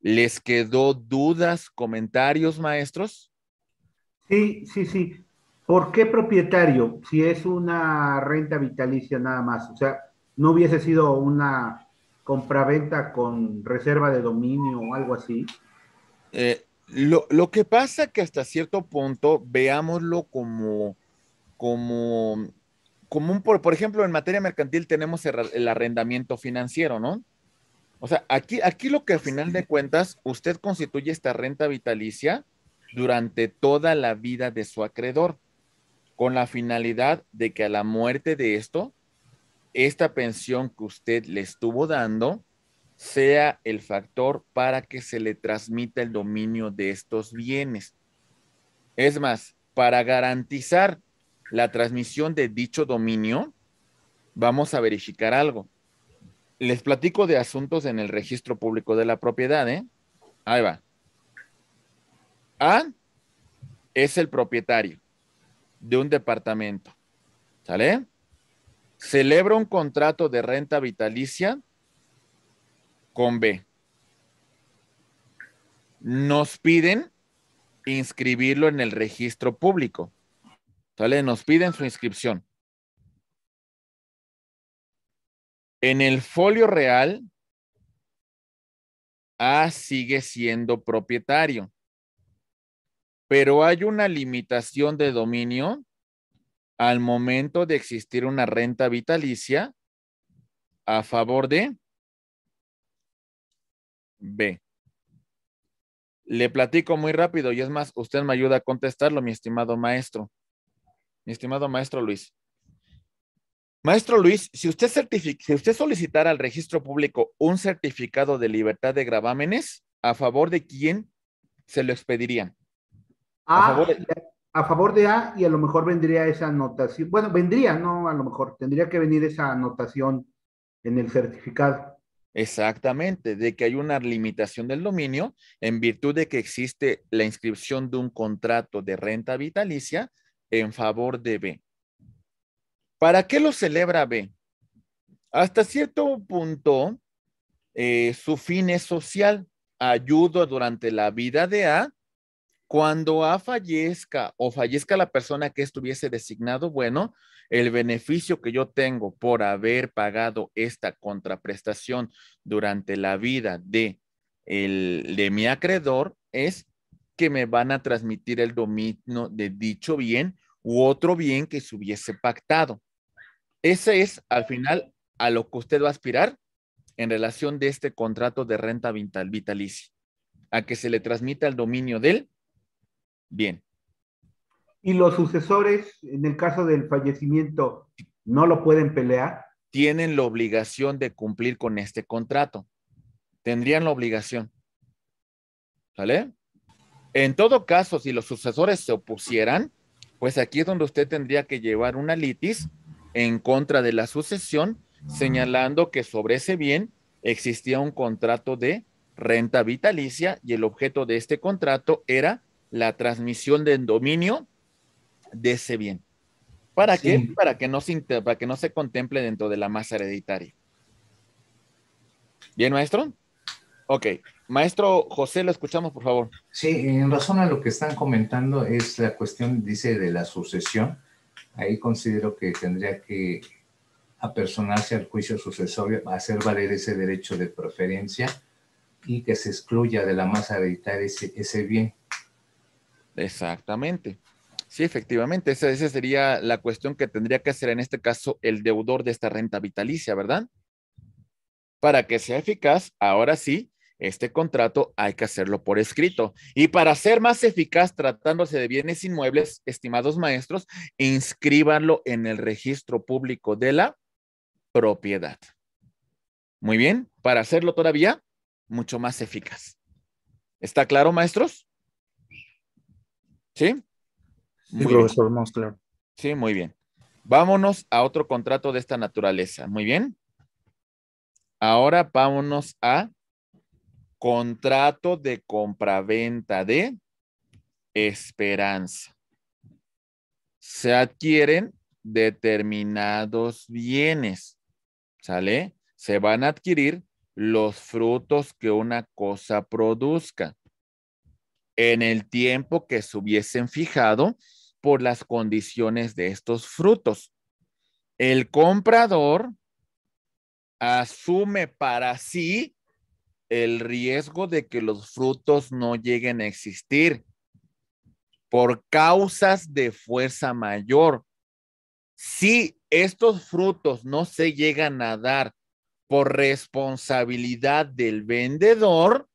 ¿Les quedó dudas, comentarios, maestros? Sí, sí, sí. ¿Por qué propietario? Si es una renta vitalicia nada más. O sea, no hubiese sido una compraventa con reserva de dominio o algo así. Eh, lo, que pasa que hasta cierto punto veámoslo como, como, como un, por, ejemplo, en materia mercantil tenemos el, arrendamiento financiero, ¿no? O sea, aquí, aquí lo que al final de cuentas usted constituye esta renta vitalicia durante toda la vida de su acreedor, con la finalidad de que a la muerte de esto, esta pensión que usted le estuvo dando, sea el factor para que se le transmita el dominio de estos bienes. Es más, para garantizar la transmisión de dicho dominio, vamos a verificar algo. Les platico de asuntos en el registro público de la propiedad, ¿eh? Ahí va. A es el propietario de un departamento. ¿Sale? Celebra un contrato de renta vitalicia con B. Nos piden inscribirlo en el registro público. ¿Sale? Nos piden su inscripción. En el folio real, A sigue siendo propietario, pero hay una limitación de dominio al momento de existir una renta vitalicia a favor de B. Le platico muy rápido y es más, usted me ayuda a contestarlo, mi estimado maestro. Mi estimado maestro Luis. Maestro Luis, si usted, solicitara al registro público un certificado de libertad de gravámenes, ¿a favor de quién se lo expedirían? A, ah, favor de... a, favor de... A y a lo mejor vendría esa anotación. Bueno, vendría, no, a lo mejor tendría que venir esa anotación en el certificado. Exactamente, de que hay una limitación del dominio en virtud de que existe la inscripción de un contrato de renta vitalicia en favor de B. ¿Para qué lo celebra B? Hasta cierto punto, eh, su fin es social, ayuda durante la vida de A cuando A fallezca o fallezca la persona que estuviese designado, bueno, el beneficio que yo tengo por haber pagado esta contraprestación durante la vida de, el, de mi acreedor es que me van a transmitir el dominio de dicho bien u otro bien que se hubiese pactado. Ese es al final a lo que usted va a aspirar en relación de este contrato de renta vital, vitalicia, a que se le transmita el dominio del Bien. ¿Y los sucesores, en el caso del fallecimiento, no lo pueden pelear? Tienen la obligación de cumplir con este contrato. Tendrían la obligación. ¿Sale? En todo caso, si los sucesores se opusieran, pues aquí es donde usted tendría que llevar una litis en contra de la sucesión, señalando que sobre ese bien existía un contrato de renta vitalicia y el objeto de este contrato era la transmisión del dominio de ese bien. ¿Para qué? Para que, no se para que no se contemple dentro de la masa hereditaria. ¿Bien, maestro? Ok. Maestro José, lo escuchamos, por favor. Sí, en razón a lo que están comentando es la cuestión, dice, de la sucesión. Ahí considero que tendría que apersonarse al juicio sucesorio, hacer valer ese derecho de preferencia y que se excluya de la masa hereditaria ese, ese bien. Exactamente. Sí, efectivamente, esa, esa, sería la cuestión que tendría que hacer en este caso el deudor de esta renta vitalicia, ¿verdad? Para que sea eficaz, ahora sí, este contrato hay que hacerlo por escrito. Y para ser más eficaz tratándose de bienes inmuebles, estimados maestros, inscríbanlo en el registro público de la propiedad. Muy bien, para hacerlo todavía mucho más eficaz. ¿Está claro, maestros? ¿Sí? Muy sí, Sí, muy bien. Vámonos a otro contrato de esta naturaleza. Muy bien. Ahora vámonos a contrato de compraventa de esperanza. Se adquieren determinados bienes. ¿Sale? Se van a adquirir los frutos que una cosa produzca en el tiempo que se hubiesen fijado por las condiciones de estos frutos. El comprador asume para sí el riesgo de que los frutos no lleguen a existir por causas de fuerza mayor. Si estos frutos no se llegan a dar por responsabilidad del vendedor,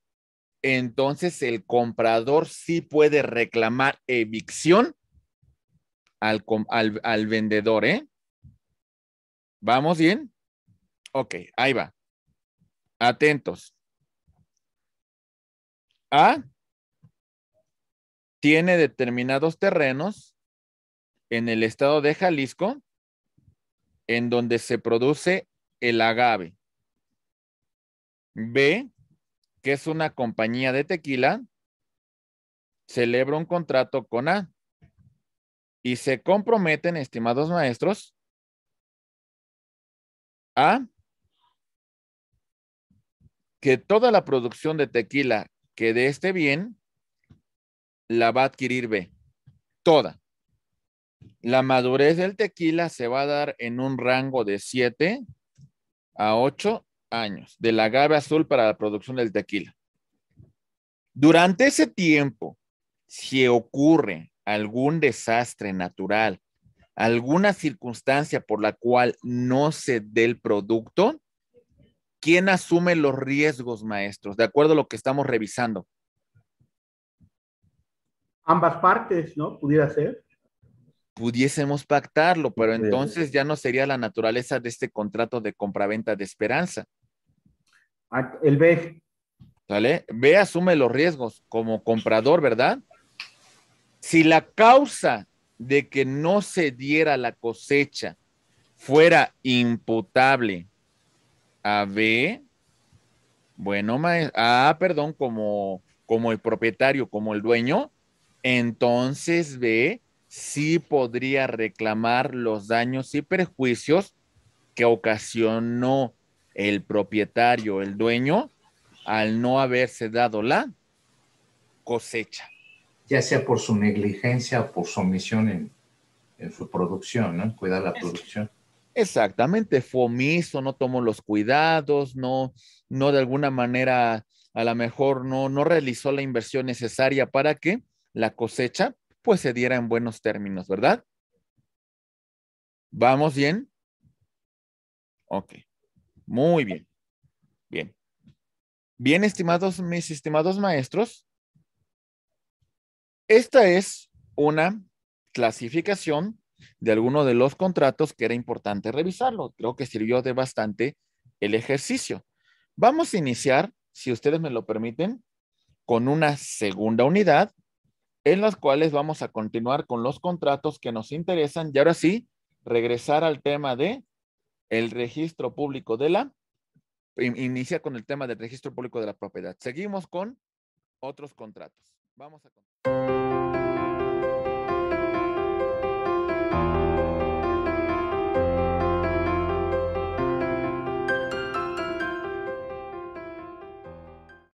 entonces el comprador sí puede reclamar evicción al, vendedor, ¿eh? ¿Vamos bien? Ok, ahí va. Atentos. A tiene determinados terrenos en el estado de Jalisco en donde se produce el agave. B que es una compañía de tequila, celebra un contrato con A y se comprometen, estimados maestros, a que toda la producción de tequila que de este bien la va a adquirir B. Toda. La madurez del tequila se va a dar en un rango de 7 a 8 años la agave azul para la producción del tequila. Durante ese tiempo, si ocurre algún desastre natural, alguna circunstancia por la cual no se dé el producto, ¿quién asume los riesgos, maestros? De acuerdo a lo que estamos revisando. Ambas partes, ¿no? Pudiera ser. Pudiésemos pactarlo, pero entonces ya no sería la naturaleza de este contrato de compraventa de esperanza. Ah, el B. ¿Sale? B asume los riesgos como comprador, ¿verdad? Si la causa de que no se diera la cosecha fuera imputable a B, bueno, ah, perdón, como, como el propietario, como el dueño, entonces B sí podría reclamar los daños y perjuicios que ocasionó el propietario, el dueño, al no haberse dado la cosecha. Ya sea por su negligencia o por su omisión en, su producción, ¿no? Cuidar la producción. Exactamente, fue omiso, no tomó los cuidados, no, no de alguna manera, a lo mejor no, no realizó la inversión necesaria para que la cosecha pues se diera en buenos términos, ¿verdad? ¿Vamos bien? Ok. Muy bien. Bien. Bien, estimados, mis estimados maestros, esta es una clasificación de alguno de los contratos que era importante revisarlo. Creo que sirvió de bastante el ejercicio. Vamos a iniciar, si ustedes me lo permiten, con una segunda unidad en las cuales vamos a continuar con los contratos que nos interesan y ahora sí regresar al tema de el registro público de la, inicia con el tema del registro público de la propiedad. Seguimos con otros contratos. Vamos a